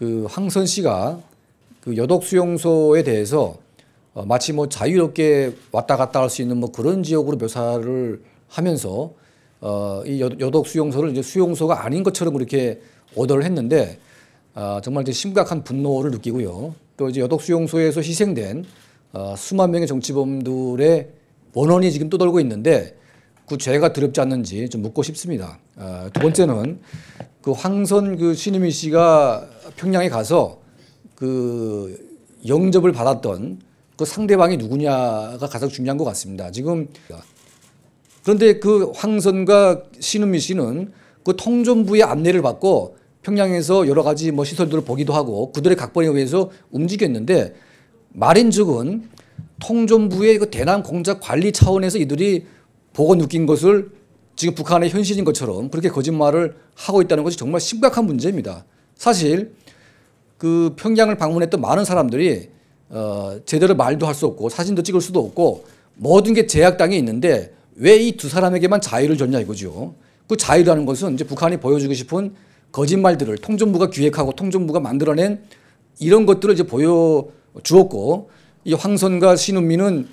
그 황선 씨가 그 여독 수용소에 대해서 어, 마치 뭐 자유롭게 왔다 갔다 할 수 있는 뭐 그런 지역으로 묘사를 하면서 어, 이 여독 수용소를 이제 수용소가 아닌 것처럼 그렇게 오더를 했는데 어, 정말 이제 심각한 분노를 느끼고요. 또 이제 여독 수용소에서 희생된 어, 수만 명의 정치범들의 원원이 지금 떠돌고 있는데 그 죄가 드럽지 않는지 좀 묻고 싶습니다. 어, 두 번째는 그 황선 그신유희 씨가 평양에 가서 그 영접을 받았던 그 상대방이 누구냐가 가장 중요한 것 같습니다. 지금 그런데 그 황선과 신은미 씨는 그 통전부의 안내를 받고 평양에서 여러 가지 뭐 시설들을 보기도 하고 그들의 각본에 의해서 움직였는데 말인즉은 통전부의 그 대남 공작 관리 차원에서 이들이 보고 느낀 것을 지금 북한의 현실인 것처럼 그렇게 거짓말을 하고 있다는 것이 정말 심각한 문제입니다. 사실 그 평양을 방문했던 많은 사람들이 어, 제대로 말도 할 수 없고 사진도 찍을 수도 없고 모든 게 제약당에 있는데 왜 이 두 사람에게만 자유를 줬냐 이거죠. 그 자유라는 것은 이제 북한이 보여주고 싶은 거짓말들을 통전부가 기획하고 통전부가 만들어낸 이런 것들을 이제 보여주었고 이 황선과 신은미는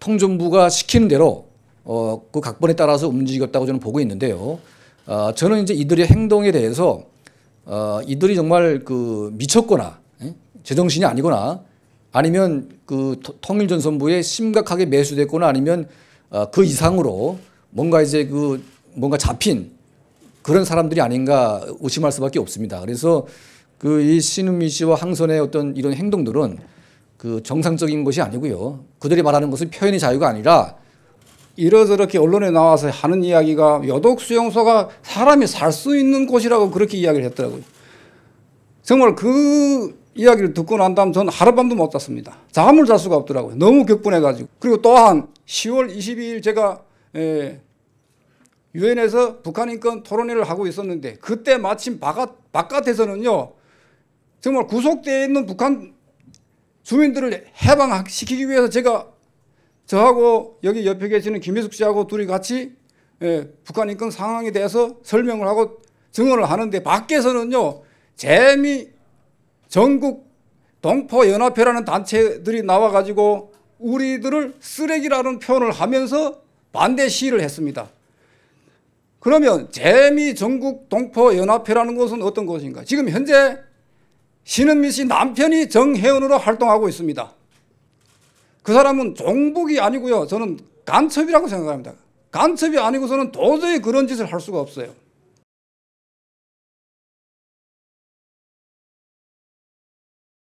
통전부가 시키는 대로 어, 그 각본에 따라서 움직였다고 저는 보고 있는데요. 어, 저는 이제 이들의 행동에 대해서 어, 이들이 정말 그 미쳤거나 에? 예? 제정신이 아니거나 아니면 그 통일전선부에 심각하게 매수됐거나 아니면 어, 그 이상으로 뭔가 이제 그 뭔가 잡힌 그런 사람들이 아닌가 의심할 수밖에 없습니다. 그래서 그 이 신은미 씨와 항선의 어떤 이런 행동들은 그 정상적인 것이 아니고요. 그들이 말하는 것은 표현의 자유가 아니라 이러저렇게 언론에 나와서 하는 이야기가 여독수용소가 사람이 살 수 있는 곳이라고 그렇게 이야기를 했더라고요. 정말 그 이야기를 듣고 난 다음 전 하룻밤도 못 잤습니다. 잠을 잘 수가 없더라고요. 너무 격분해가지고. 그리고 또한 10월 22일 제가 예, 유엔에서 북한 인권 토론회를 하고 있었는데 그때 마침 바깥, 바깥에서는요 정말 구속되어 있는 북한 주민들을 해방시키기 위해서 제가 저하고 여기 옆에 계시는 김희숙 씨하고 둘이 같이 예, 북한 인권 상황에 대해서 설명을 하고 증언을 하는데 밖에서는요 재미 전국 동포연합회라는 단체들이 나와가지고 우리들을 쓰레기라는 표현을 하면서 반대 시위를 했습니다. 그러면 재미 전국 동포연합회라는 것은 어떤 것인가? 지금 현재 신은미 씨 남편이 정회원으로 활동하고 있습니다. 그 사람은 종북이 아니고요. 저는 간첩이라고 생각합니다. 간첩이 아니고서는 도저히 그런 짓을 할 수가 없어요.